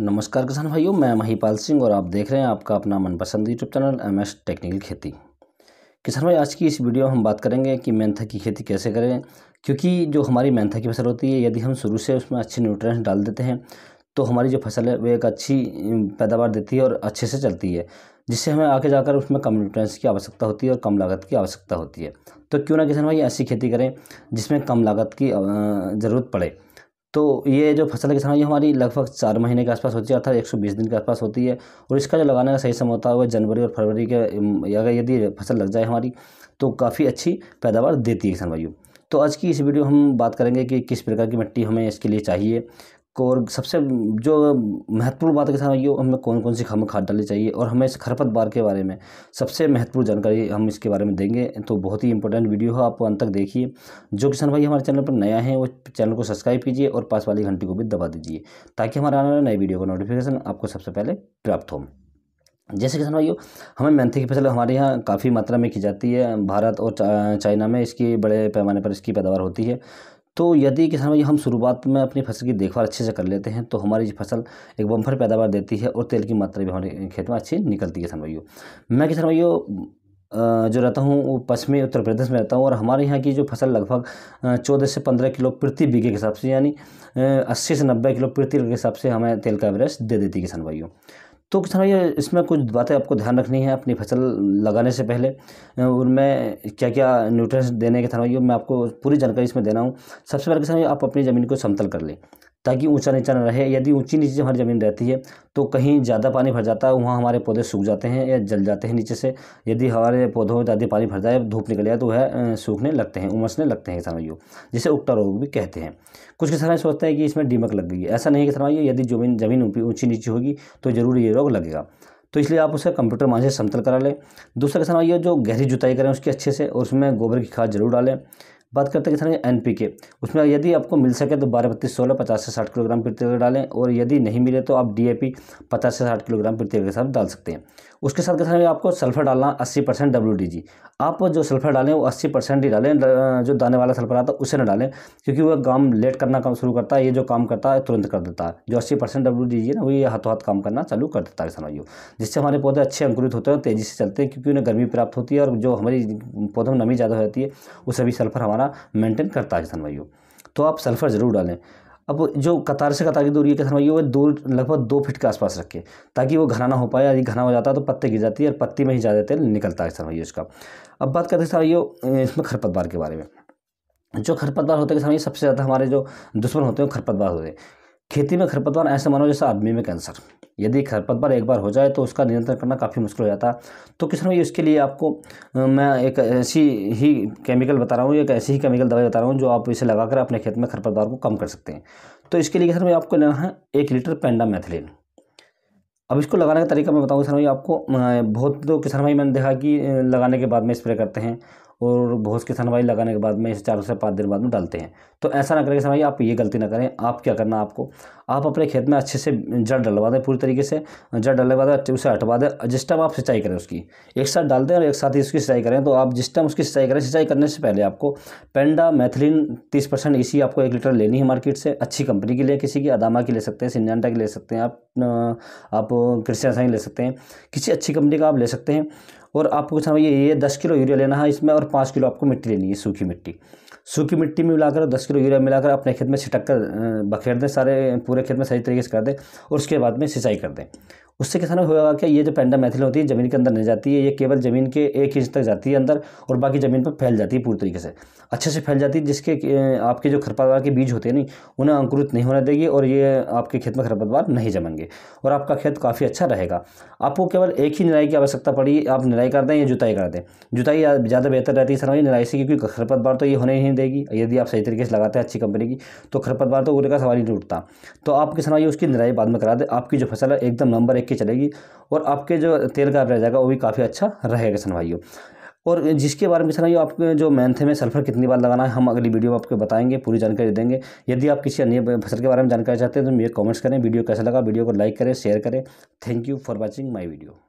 नमस्कार किसान भाइयों मैं महिपाल सिंह और आप देख रहे हैं आपका अपना मनपसंद YouTube channel M S technical खेती किसान भाई आज की इस वीडियो में हम बात करेंगे कि मेंथा की खेती कैसे करें क्योंकि जो हमारी मेंथा की फसल होती है यदि हम शुरू से उसमें अच्छे न्यूट्रेंस डाल देते हैं तो हमारी जो फसल है वह एक अच्छी पैदावार देती है और अच्छे से चलती है जिससे हमें आगे जाकर उसमें कम न्यूट्रेंस की आवश्यकता होती है और कम लागत की आवश्यकता होती है तो क्यों ना किसान भाई ऐसी खेती करें जिसमें कम लागत की ज़रूरत पड़े तो ये जो फसल की समय ये हमारी लगभग चार महीने के आसपास होती है अर्थात एक सौ बीस दिन के आसपास होती है और इसका जो लगाने का सही समय होता है वह जनवरी और फरवरी के अगर यदि फसल लग जाए हमारी तो काफ़ी अच्छी पैदावार देती है किसान भाइयों तो आज की इस वीडियो हम बात करेंगे कि किस प्रकार की मिट्टी हमें इसके लिए चाहिए और सबसे जो महत्वपूर्ण बात के साथ ये हमें कौन कौन सी खाम खाद डालनी चाहिए और हमें इस खरपतवार के बारे में सबसे महत्वपूर्ण जानकारी हम इसके बारे में देंगे तो बहुत ही इंपॉर्टेंट वीडियो है आप अंत तक देखिए जो किसान भाई हमारे चैनल पर नया है वो चैनल को सब्सक्राइब कीजिए और पास वाली घंटी को भी दबा दीजिए ताकि हमारे आने वाले नए वीडियो का नोटिफिकेशन आपको सबसे पहले प्राप्त हो जैसे किसान भाइयों हमें मेहनती की फसल हमारे यहाँ काफ़ी मात्रा में की जाती है भारत और चाइना में इसकी बड़े पैमाने पर इसकी पैदावार होती है तो यदि किसान भाई हम शुरुआत में अपनी फसल की देखभाल अच्छे से कर लेते हैं तो हमारी फसल एक बम्फर पैदावार देती है और तेल की मात्रा भी हमारे खेत में अच्छी निकलती है किसान भाइयों मैं किसान भाइयों जो रहता हूँ वो पश्चिमी उत्तर प्रदेश में रहता हूँ और हमारे यहाँ की जो फसल लगभग चौदह से पंद्रह किलो प्रति बीघे के हिसाब से यानी अस्सी से नब्बे किलो प्रति के हिसाब से हमें तेल का एवरेज दे देती है किसान भाइयों तो किसान भैया इसमें कुछ बातें आपको ध्यान रखनी है अपनी फसल लगाने से पहले उनमें क्या क्या न्यूट्रिएंट्स देने के किसान भैया मैं आपको पूरी जानकारी इसमें देना हूँ सबसे पहले किसान भैया आप अपनी ज़मीन को समतल कर लें ताकि ऊंचा नीचा न रहे यदि ऊंची नीचे हमारी ज़मीन रहती है तो कहीं ज़्यादा पानी भर जाता है वहाँ हमारे पौधे सूख जाते हैं या जल जाते हैं नीचे से यदि हमारे पौधों में ज़्यादा पानी भर जाए धूप निकल जाए तो वह सूखने लगते हैं उमसने लगते हैं किसान जिसे उगता रोग भी कहते हैं कुछ किसान सोचते हैं कि इसमें डीमक लग गई है ऐसा नहीं है किसान यदि जमीन जमीन ऊँची नीची होगी तो ज़रूर ये रोग लगेगा तो इसलिए आप उसे कंप्यूटर मान से समतल करा लें दूसरा किसान भाइयों जो गहरी जुताई करें उसकी अच्छे से और उसमें गोबर की खाद जरूर डालें बात करते हैं किसान एन पी के उसमें यदि आपको मिल सके तो बारह बत्तीस सोलह पचास से साठ किलोग्राम प्रति एकड़ डालें और यदि नहीं मिले तो आप डी ए पी पचास से साठ किलोग्राम प्रति एकड़ के साथ डाल सकते हैं उसके साथ के साथ आपको सल्फर डालना अस्सी परसेंट डब्ल्यू डी जी आप जो सल्फर डालें वो अस्सी परसेंट ही डालें जो दाने वाला सल्फर आता है उसे ना डालें क्योंकि वह काम लेट करना काम शुरू करता है ये जो काम करता है तुरंत कर देता है जो अस्सी परसेंट डब्ल्यू डी जी ना वही हाथों हाथ काम करना चालू कर देता है किसान भाइयों जिससे हमारे पौधे अच्छे अंकुरित होते हैं तेज़ी से चलते हैं क्योंकि उन्हें गर्मी प्राप्त होती है और जो हमारी पौधों में नमी ज़्यादा हो जाती है उसे भी सल्फर हमारा मेंटेन करता है किसान भाइयों तो आप सल्फर ज़रूर डालें अब जो कतार से कतार की दूरी है किसान वो दो लगभग दो फीट के आसपास रखें ताकि वो घना ना हो पाए यदि घना हो जाता है तो पत्ते गिर जाती है और पत्ती में ही ज़्यादा तेल निकलता है किसान इसका अब बात करते हैं किसान इसमें खरपतवार के बारे में जो खरपतवार होते हैं किसान सबसे ज़्यादा हमारे जो दुश्मन होते हैं खरपतवार होते हैं खेती में खरपतवार ऐसे मानो जैसे आदमी में कैंसर यदि खरपतवार एक बार हो जाए तो उसका नियंत्रण करना काफ़ी मुश्किल हो जाता तो किसान भाई इसके लिए आपको मैं एक ऐसी ही केमिकल बता रहा हूँ एक ऐसी ही केमिकल दवाई बता रहा हूँ जो आप इसे लगाकर अपने खेत में खरपतवार को कम कर सकते हैं तो इसके लिए किसान भाई आपको लेना है एक लीटर पेंडा मैथिलीन अब इसको लगाने का तरीका मैं बताऊँ किसान भाई आपको बहुत तो किसान भाई मैंने देखा कि लगाने के बाद में स्प्रे करते हैं और भोज की सनवाई लगाने के बाद में इसे चार से पाँच दिन बाद में डालते हैं तो ऐसा ना करें सनवाई आप ये गलती ना करें आप क्या करना आपको आप अपने खेत में अच्छे से जड़ डलवा दें पूरी तरीके से जड़ के बाद उसे हटवा दें जिस टाइम आप सिंचाई करें उसकी एक साथ डाल दें और एक साथ ही उसकी सिंचाई करें तो आप जिस टाइम उसकी सिंचाई करें सिंचाई करने से पहले आपको पेंडा मैथिलीन तीस परसेंट इसी आपको एक लीटर लेनी है मार्केट से अच्छी कंपनी की ले किसी की अदामा की ले सकते हैं सिंजेंटा की ले सकते हैं आप आप क्रिस्टियन साइन ले सकते हैं किसी अच्छी कंपनी का आप ले सकते हैं और आपको समझ ये ये दस किलो यूरिया लेना है इसमें और पाँच किलो आपको मिट्टी लेनी है सूखी मिट्टी सूखी मिट्टी में मिलाकर दस किलो यूरिया मिलाकर अपने खेत में छिटक कर बखेर दें सारे पूरे खेत में सही तरीके से कर दें और उसके बाद में सिंचाई कर दें उससे किसानों को होगा कि ये जो पेंडा मैथिल होती है ज़मीन के अंदर नहीं जाती है ये केवल ज़मीन के एक इंच तक जाती है अंदर और बाकी ज़मीन पर फैल जाती है पूरी तरीके से अच्छे से फैल जाती है जिसके आपके जो खरपतवार के बीज होते हैं नहीं उन्हें अंकुरित नहीं होने देगी और ये आपके खेत में खरपतवार नहीं जमेंगे और आपका खेत काफ़ी अच्छा रहेगा आपको केवल एक ही निराई की आवश्यकता पड़ी आप निराई कर दें या जुताई कर दें जुताई ज़्यादा बेहतर रहती है सरमाई निराई से क्योंकि खरपतवार तो ये होने ही नहीं देगी यदि आप सही तरीके से लगाते हैं अच्छी कंपनी की तो खरपतवार तो उड़ने का सवाल ही नहीं उठता तो आप किसान उसकी निराई बाद में करा दें आपकी जो फसल है एकदम नंबर एक के चलेगी और आपके जो तेल का प्राइस आएगा वो भी काफ़ी अच्छा रहेगा सन भाइयों और जिसके बारे में सुनाइए आपके जो मैंथे में सल्फर कितनी बार लगाना है हम अगली वीडियो में आपको बताएंगे पूरी जानकारी देंगे यदि आप किसी अन्य फसल के बारे में जानकारी चाहते हैं तो मुझे कमेंट्स करें वीडियो कैसा लगा वीडियो को लाइक करें शेयर करें thank you for watching my video